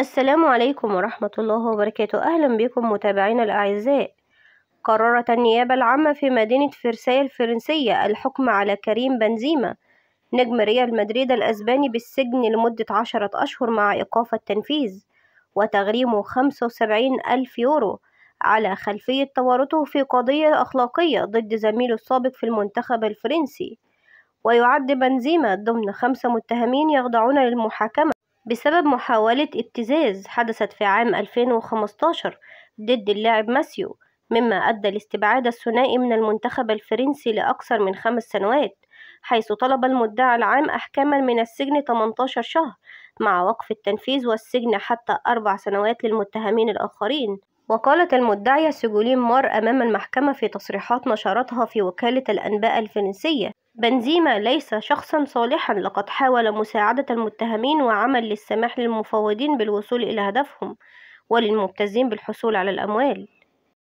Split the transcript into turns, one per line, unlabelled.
السلام عليكم ورحمة الله وبركاته أهلا بكم متابعينا الأعزاء قررت النيابة العامة في مدينة فرساي الفرنسية الحكم على كريم بنزيما نجم ريال مدريد الأسباني بالسجن لمدة عشرة أشهر مع إيقاف التنفيذ وتغريمه خمسة وسبعين ألف يورو على خلفية تورطه في قضية أخلاقية ضد زميله السابق في المنتخب الفرنسي ويعد بنزيما ضمن خمسة متهمين يخضعون للمحاكمة بسبب محاولة ابتزاز حدثت في عام 2015 ضد اللاعب ماسيو مما أدى لاستبعاد الثنائي من المنتخب الفرنسي لأكثر من خمس سنوات حيث طلب المدعي العام أحكاما من السجن 18 شهر مع وقف التنفيذ والسجن حتى أربع سنوات للمتهمين الآخرين وقالت المدعية سجولين مار أمام المحكمة في تصريحات نشرتها في وكالة الأنباء الفرنسية بنزيما ليس شخصا صالحا لقد حاول مساعدة المتهمين وعمل للسماح للمفوضين بالوصول إلى هدفهم وللمبتزين بالحصول على الأموال